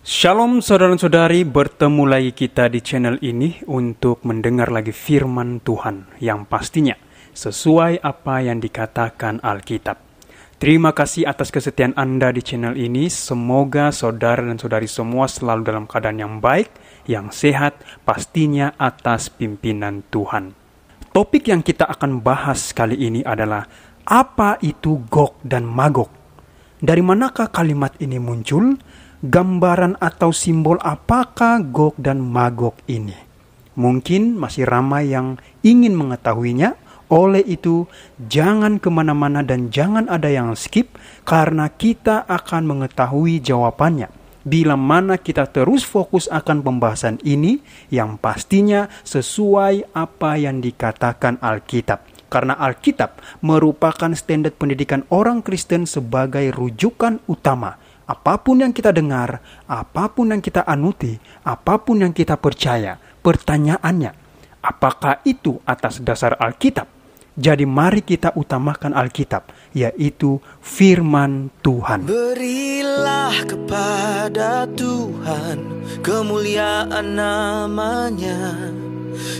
Shalom saudara-saudari, bertemu lagi kita di channel ini untuk mendengar lagi firman Tuhan yang pastinya sesuai apa yang dikatakan Alkitab. Terima kasih atas kesetiaan Anda di channel ini. Semoga saudara dan saudari semua selalu dalam keadaan yang baik, yang sehat, pastinya atas pimpinan Tuhan. Topik yang kita akan bahas kali ini adalah apa itu gok dan magok. Dari manakah kalimat ini muncul? gambaran atau simbol apakah Gog dan Magog ini. Mungkin masih ramai yang ingin mengetahuinya, oleh itu jangan kemana-mana dan jangan ada yang skip karena kita akan mengetahui jawabannya. Bila mana kita terus fokus akan pembahasan ini yang pastinya sesuai apa yang dikatakan Alkitab karena Alkitab merupakan standar pendidikan orang Kristen sebagai rujukan utama apapun yang kita dengar, apapun yang kita anuti, apapun yang kita percaya, pertanyaannya, apakah itu atas dasar Alkitab? Jadi mari kita utamakan Alkitab, yaitu firman Tuhan. Berilah kepada Tuhan kemuliaan namanya.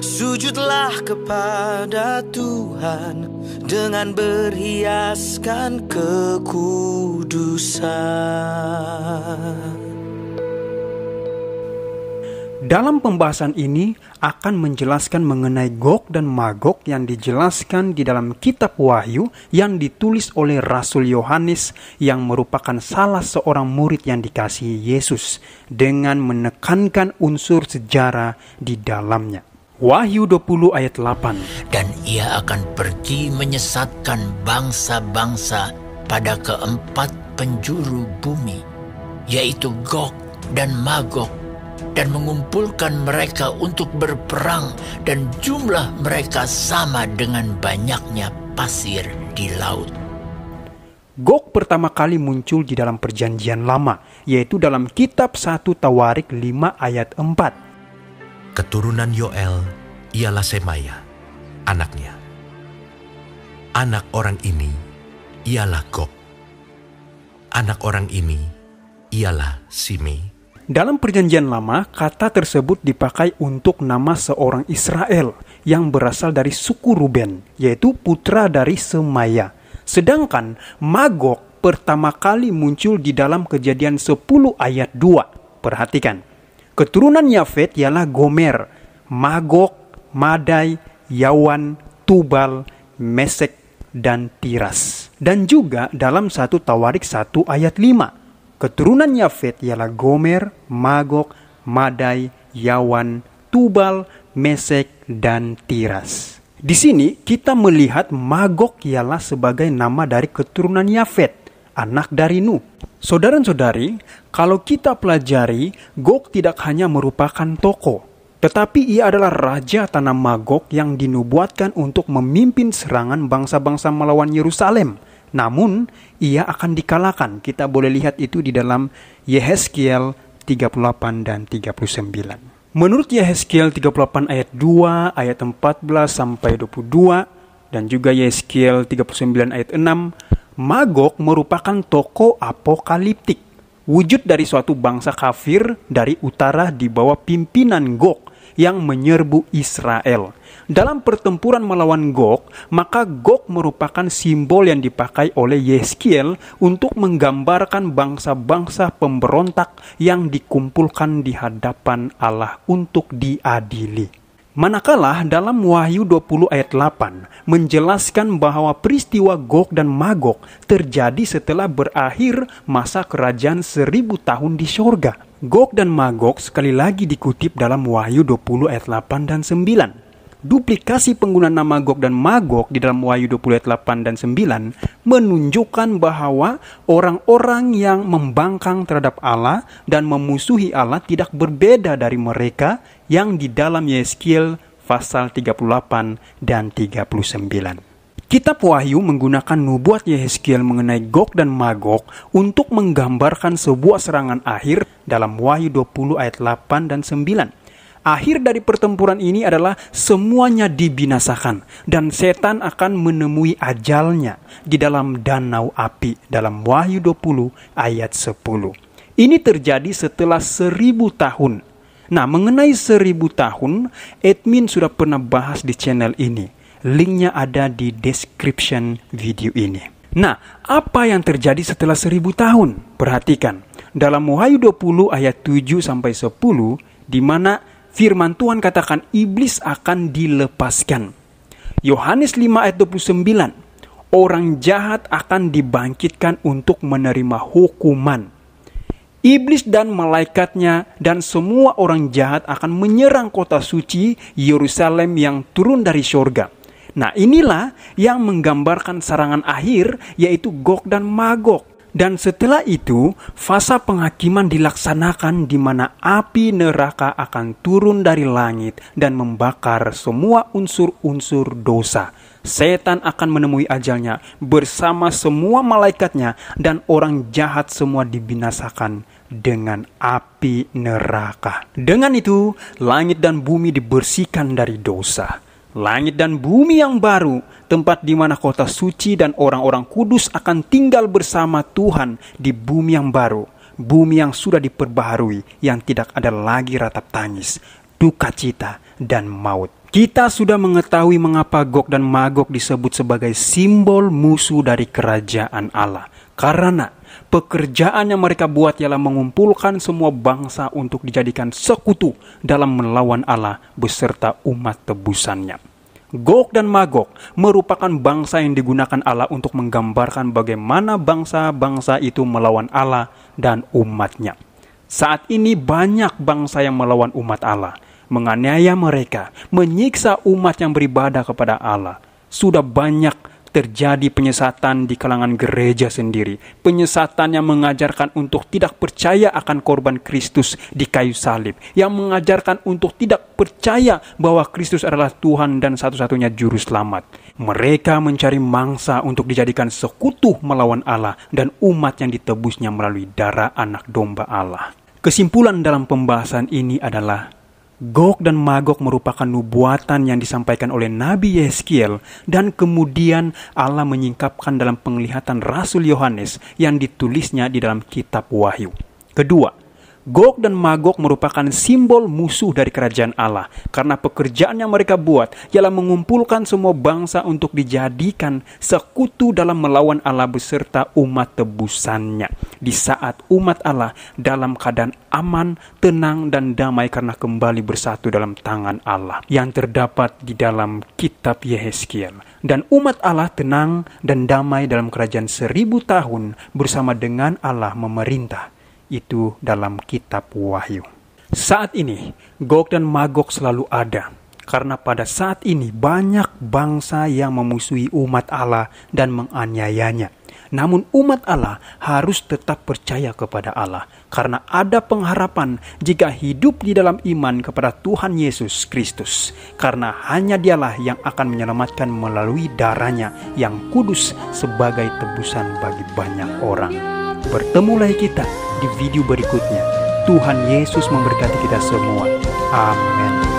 Sujudlah kepada Tuhan dengan berhiaskan kekudusan. Dalam pembahasan ini akan menjelaskan mengenai Gog dan Magog yang dijelaskan di dalam kitab Wahyu yang ditulis oleh Rasul Yohanes yang merupakan salah seorang murid yang dikasihi Yesus dengan menekankan unsur sejarah di dalamnya. Wahyu 20 ayat 8 Dan ia akan pergi menyesatkan bangsa-bangsa pada keempat penjuru bumi, yaitu Gog dan Magog, dan mengumpulkan mereka untuk berperang dan jumlah mereka sama dengan banyaknya pasir di laut. Gog pertama kali muncul di dalam perjanjian lama, yaitu dalam kitab 1 Tawarik 5 ayat 4 Keturunan Yoel ialah Semaya, anaknya. Anak orang ini ialah Gok. Anak orang ini ialah Simi. Dalam perjanjian lama, kata tersebut dipakai untuk nama seorang Israel yang berasal dari suku Ruben, yaitu putra dari Semaya. Sedangkan Magog pertama kali muncul di dalam kejadian 10 ayat 2. Perhatikan. Keturunan Yafet ialah Gomer, Magog, Madai, Yawan, Tubal, Mesek, dan Tiras. Dan juga dalam satu Tawarik 1 ayat 5. Keturunan Yafet ialah Gomer, Magog, Madai, Yawan, Tubal, Mesek, dan Tiras. Di sini kita melihat Magog ialah sebagai nama dari keturunan Yafet anak dari Nuh. Saudara-saudari, kalau kita pelajari, Gog tidak hanya merupakan toko, tetapi ia adalah raja tanah Magog yang dinubuatkan untuk memimpin serangan bangsa-bangsa melawan Yerusalem. Namun, ia akan dikalahkan. Kita boleh lihat itu di dalam Yehezkiel 38 dan 39. Menurut Yehezkiel 38 ayat 2, ayat 14 sampai 22 dan juga Yehezkiel 39 ayat 6, Magog merupakan toko apokaliptik, wujud dari suatu bangsa kafir dari utara di bawah pimpinan Gog yang menyerbu Israel. Dalam pertempuran melawan Gog, maka Gog merupakan simbol yang dipakai oleh Yeskiel untuk menggambarkan bangsa-bangsa pemberontak yang dikumpulkan di hadapan Allah untuk diadili. Manakala dalam Wahyu 20 ayat 8 menjelaskan bahwa peristiwa Gog dan Magog terjadi setelah berakhir masa kerajaan seribu tahun di syurga. Gog dan Magog sekali lagi dikutip dalam Wahyu 20 ayat 8 dan 9 duplikasi penggunaan nama Gog dan Magog di dalam Wahyu 20 ayat 8 dan 9 menunjukkan bahwa orang-orang yang membangkang terhadap Allah dan memusuhi Allah tidak berbeda dari mereka yang di dalam Yeskil pasal 38 dan 39. Kitab Wahyu menggunakan nubuat Yehezkiel mengenai Gog dan Magog untuk menggambarkan sebuah serangan akhir dalam Wahyu 20 ayat 8 dan 9. Akhir dari pertempuran ini adalah semuanya dibinasakan dan setan akan menemui ajalnya di dalam danau api dalam Wahyu 20 ayat 10. Ini terjadi setelah seribu tahun. Nah, mengenai seribu tahun, admin sudah pernah bahas di channel ini. Linknya ada di description video ini. Nah, apa yang terjadi setelah seribu tahun? Perhatikan, dalam Wahyu 20 ayat 7 sampai 10, di mana firman Tuhan katakan iblis akan dilepaskan. Yohanes 5 ayat 29, orang jahat akan dibangkitkan untuk menerima hukuman. Iblis dan malaikatnya dan semua orang jahat akan menyerang kota suci Yerusalem yang turun dari syurga Nah inilah yang menggambarkan serangan akhir yaitu Gog dan Magog. Dan setelah itu, fasa penghakiman dilaksanakan di mana api neraka akan turun dari langit dan membakar semua unsur-unsur dosa. Setan akan menemui ajalnya bersama semua malaikatnya dan orang jahat semua dibinasakan dengan api neraka. Dengan itu, langit dan bumi dibersihkan dari dosa langit dan bumi yang baru, tempat di mana kota suci dan orang-orang kudus akan tinggal bersama Tuhan di bumi yang baru, bumi yang sudah diperbaharui, yang tidak ada lagi ratap tangis, duka cita, dan maut. Kita sudah mengetahui mengapa Gog dan Magog disebut sebagai simbol musuh dari kerajaan Allah. Karena Pekerjaan yang mereka buat ialah mengumpulkan semua bangsa untuk dijadikan sekutu dalam melawan Allah beserta umat tebusannya. Gog dan Magog merupakan bangsa yang digunakan Allah untuk menggambarkan bagaimana bangsa-bangsa itu melawan Allah dan umatnya. Saat ini banyak bangsa yang melawan umat Allah, menganiaya mereka, menyiksa umat yang beribadah kepada Allah. Sudah banyak terjadi penyesatan di kalangan gereja sendiri. Penyesatan yang mengajarkan untuk tidak percaya akan korban Kristus di kayu salib, yang mengajarkan untuk tidak percaya bahwa Kristus adalah Tuhan dan satu-satunya juru selamat. Mereka mencari mangsa untuk dijadikan sekutu melawan Allah dan umat yang ditebusnya melalui darah anak domba Allah. Kesimpulan dalam pembahasan ini adalah Gog dan Magog merupakan nubuatan yang disampaikan oleh Nabi Yeskiel dan kemudian Allah menyingkapkan dalam penglihatan Rasul Yohanes yang ditulisnya di dalam kitab Wahyu. Kedua, Gog dan Magog merupakan simbol musuh dari kerajaan Allah karena pekerjaan yang mereka buat ialah mengumpulkan semua bangsa untuk dijadikan sekutu dalam melawan Allah beserta umat tebusannya di saat umat Allah dalam keadaan aman, tenang dan damai karena kembali bersatu dalam tangan Allah yang terdapat di dalam kitab Yehezkiel dan umat Allah tenang dan damai dalam kerajaan seribu tahun bersama dengan Allah memerintah itu dalam kitab Wahyu. Saat ini, Gog dan Magog selalu ada karena pada saat ini banyak bangsa yang memusuhi umat Allah dan menganiayanya. Namun umat Allah harus tetap percaya kepada Allah karena ada pengharapan jika hidup di dalam iman kepada Tuhan Yesus Kristus. Karena hanya dialah yang akan menyelamatkan melalui darahnya yang kudus sebagai tebusan bagi banyak orang. Bertemu lagi kita di video berikutnya. Tuhan Yesus memberkati kita semua. Amin.